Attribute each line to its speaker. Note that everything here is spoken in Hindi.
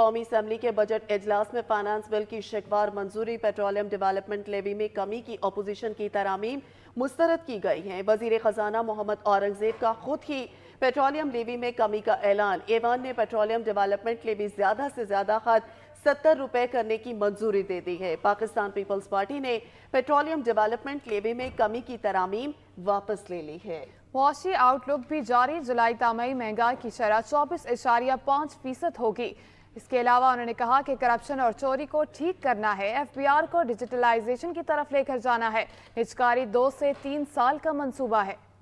Speaker 1: कौमी असम्बली के बजट अजलास में फाइनेंस बिल की शिकवार मंजूरी पेट्रोलियम डेवलपमेंट लेवी में कमी की अपोजिशन की तरामीम मुस्तरद की गई है वजीर ख़जाना मोहम्मद औरंगजेब का खुद ही पेट्रोलियम लेवी में कमी का ऐलान एवान ने पेट्रोलियम डेवलपमेंट लेवी ज़्यादा से ज़्यादा खत सत्तर रुपए करने की मंजूरी दे दी है पाकिस्तान पीपल्स पार्टी ने पेट्रोलियम डेवलपमेंट लेवी में कमी की तरामीम वापस ले ली है मुआशी आउटलुक
Speaker 2: भी जारी जुलाई तमई महंगाई की शरह चौबीस इशारिया पाँच फीसद होगी इसके अलावा उन्होंने कहा कि करप्शन और चोरी को ठीक करना है एफबीआर को डिजिटलाइजेशन की तरफ लेकर जाना है हिचकारी दो से तीन साल का मंसूबा है